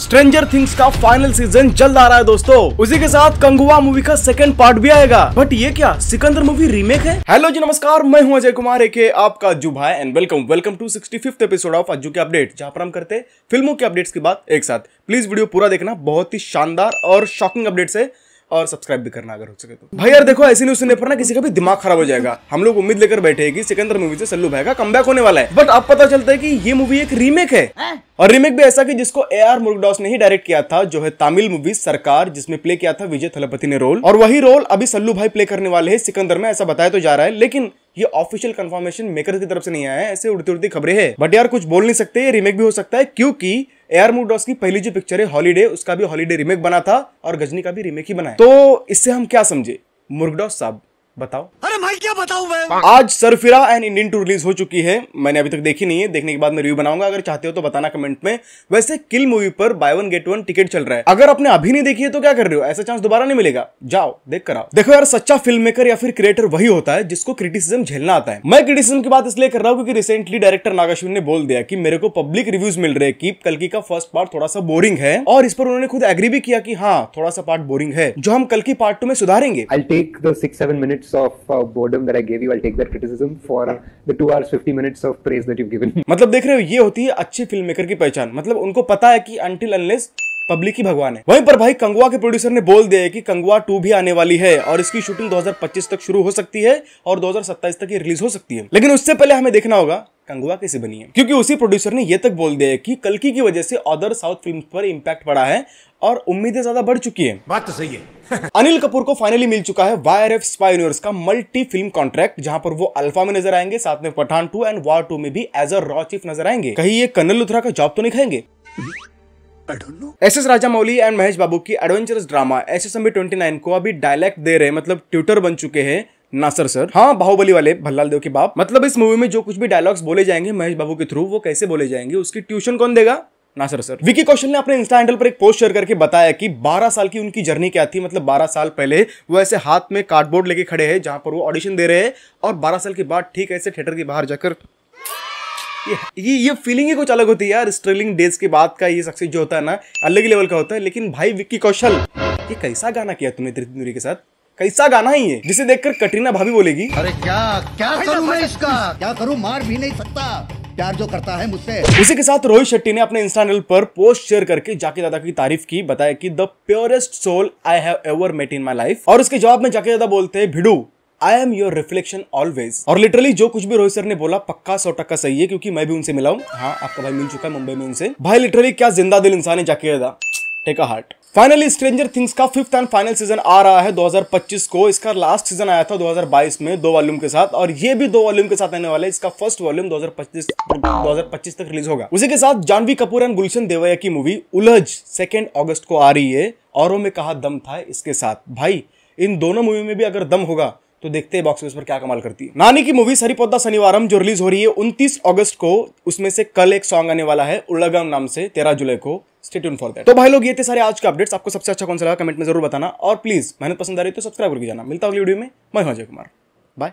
Stranger things का final season जल्द आ रहा है दोस्तों उसी के साथ कंगुआ मूवी का सेकंड पार्ट भी आएगा बट ये क्या सिकंदर मूवी रीमेक है हेलो जी नमस्कार मैं हूं अजय कुमार एके आपका जू भाई and welcome welcome to sixty fifth episode of Ajju के अपडेट जहां पर हम करते फिल्मों के अपडेट्स की बात एक साथ प्लीज वीडियो पूरा देखना बहुत ही शानदार और शॉकिंग अपडेट्स है और सब्सक्राइब भी करना अगर हो सके तो भाई यार देखो ऐसी न्यूज सुनने पर ना किसी का भी दिमाग खराब हो जाएगा हम लोग उम्मीद लेकर बैठे हैं कि सिकंदर मूवी से सल्लू भाई का कम होने वाला है बट अब पता चलता है कि ये मूवी एक रीमेक है और रीमेक भी ऐसा कि जिसको ए आर मुर्गडॉस ने ही डायरेक्ट किया था जो है तमिल मूवी सरकार जिसमें प्ले किया था विजय थलपति ने रोल और वही रोल अभी सल्लू भाई प्ले करने वाले हैं सिकंदर में ऐसा बताया तो जा रहा है लेकिन ये ऑफिशियल कंफर्मेशन मेकर की तरफ से नहीं आया है ऐसे उड़ती उड़ती खबरें हैं बट यार कुछ बोल नहीं सकते ये रिमेक भी हो सकता है क्योंकि एयर मूडॉस की पहली जो पिक्चर है हॉलीडे उसका भी हॉलीडे रिमेक बना था और गजनी का भी रिमेक ही बना है तो इससे हम क्या समझे मुर्गडॉस साहब बताओ अरे भाई क्या बताऊं मैं आज Sarfira and Indian two release हो चुकी है मैंने अभी तक देखी नहीं है देखने के बाद मैं रिव्यू बनाऊंगा अगर चाहते हो तो बताना कमेंट में वैसे किल मूवी पर buy one get one ticket चल रहा है अगर आपने अभी नहीं देखी है तो क्या कर रहे हो ऐसा चांस दोबारा नहीं मिलेगा जाओ देख कर आओ देखो यार सच्चा फिल्म मेकर या फिर क्रिएटर वही होता है जिसको क्रिटिसिज्म झेलना आता है मैं क्रिटिसिज्म की बात इसलिए कर रहा हूँ क्योंकि रिसेंटली डायरेक्टर नागाश्विन ने बोल दिया कि मेरे को पब्लिक रिव्यूज मिल रहे कि कलकी का फर्स्ट पार्ट थोड़ा सा बोरिंग है और इस पर उन्होंने खुद एग्री भी किया कि हाँ थोड़ा सा पार्ट बोरिंग है जो हम कल की पार्ट टू में सुधारेंगे I take the six seven minutes minutes of uh, boredom that I gave you, I'll take that criticism for uh, the two hours 50 minutes of praise that you've given. मतलब देख रहे हो ये होती है अच्छे फिल्म मेकर की पहचान मतलब उनको पता है कि until unless पब्लिक ही भगवान है वहीं पर भाई कंगुआ के प्रोड्यूसर ने बोल दिया है कि कंगुआ टू भी आने वाली है और इसकी शूटिंग 2025 तक शुरू हो सकती है और 2027 तक ये रिलीज हो सकती है लेकिन उससे पहले हमें देखना होगा कंगुआ कैसे बनी है क्योंकि उसी प्रोड्यूसर ने यह तक बोल दिया है कि कलकी की वजह से अदर साउथ फिल्म पर इम्पैक्ट पड़ा है और उम्मीदें ज्यादा बढ़ चुकी है बात तो सही है अनिल कपूर को फाइनली मिल चुका है वायर एफ स्पाई यूनिवर्स का मल्टी फिल्म कॉन्ट्रैक्ट जहां पर वो अल्फा में नजर आएंगे साथ में Pathaan two and War two में भी एज अ रॉ चीफ नजर आएंगे कहीं ये कनल लुथरा का जॉब तो नहीं खाएंगे S S Rajamouli and Mahesh Babu की adventurous drama S S M B twenty nine को अभी डायलैक्ट दे रहे मतलब ट्यूटर बन चुके हैं नासर सर हाँ बाहुबली वाले भल्लाल देव के बाप मतलब इस मूवी में जो कुछ भी डायलॉग्स बोले जाएंगे महेश बाबू के थ्रू वो कैसे बोले जाएंगे उसकी ट्यूशन कौन देगा नासर सर विकी कौशल ने अपने इंस्टा हैंडल पर एक पोस्ट शेयर करके बताया कि 12 साल की उनकी जर्नी क्या थी मतलब 12 साल पहले वो ऐसे हाथ में कार्डबोर्ड लेके खड़े हैं जहां पर वो ऑडिशन दे रहे हैं और 12 साल के बाद ठीक ऐसे थिएटर के बाहर जाकर ये ये फीलिंग ही कुछ अलग होती है यार स्ट्रेलिंग डेज के बाद का ये सक्सेस जो होता है ना अलग ही लेवल का होता है लेकिन भाई विक्की कौशल ये कैसा गाना किया तुमने धृति दूरी के साथ कैसा गाना ही है जिसे देखकर कटरीना भाभी बोलेगी अरे क्या क्या करूं मैं इसका क्या करूं मार भी नहीं सकता प्यार जो करता है मुझसे उसी के साथ रोहित शेट्टी ने अपने इंस्टा पर पोस्ट शेयर करके जाके दादा की तारीफ की बताया कि the purest soul I have ever met in my life और उसके जवाब में जाके दादा बोलते हैं भिडू I am your reflection always और लिटरली जो कुछ भी रोहित सर ने बोला पक्का सौ टक्का सही है क्योंकि मैं भी उनसे मिला हूँ हाँ आपका भाई मिल चुका है मुंबई में उनसे भाई लिटरली क्या जिंदा दिल इंसान है जाके take a heart finally Stranger things का फिफ्थ एंड फाइनल सीजन आ रहा है 2025 को इसका लास्ट सीजन आया था 2022 में दो वॉल्यूम के साथ और ये भी दो वॉल्यूम के साथ आने वाला है इसका फर्स्ट वॉल्यूम 2025 2025 तक रिलीज होगा उसी के साथ जानवी कपूर एंड गुलशन देवैया की मूवी उलझ सेकेंड अगस्त को आ रही है औरों में कहा दम था इसके साथ भाई इन दोनों मूवी में भी अगर दम होगा तो देखते हैं बॉक्स ऑफिस पर क्या कमाल करती है नानी की मूवी हरिपोद्दा शनिवारम जो रिलीज हो रही है उनतीस अगस्त को उसमें से कल एक सॉन्ग आने वाला है उल्लागम नाम से तेरह जुलाई को स्टेट फॉर दैट तो भाई लोग ये थे सारे आज के अपडेट्स आपको सबसे अच्छा कौन सा लगा कमेंट में जरूर बताना और प्लीज मेहनत पसंद आ रही तो सब्सक्राइब करके जाना मिलता अगली वीडियो में मैं अजय कुमार बाय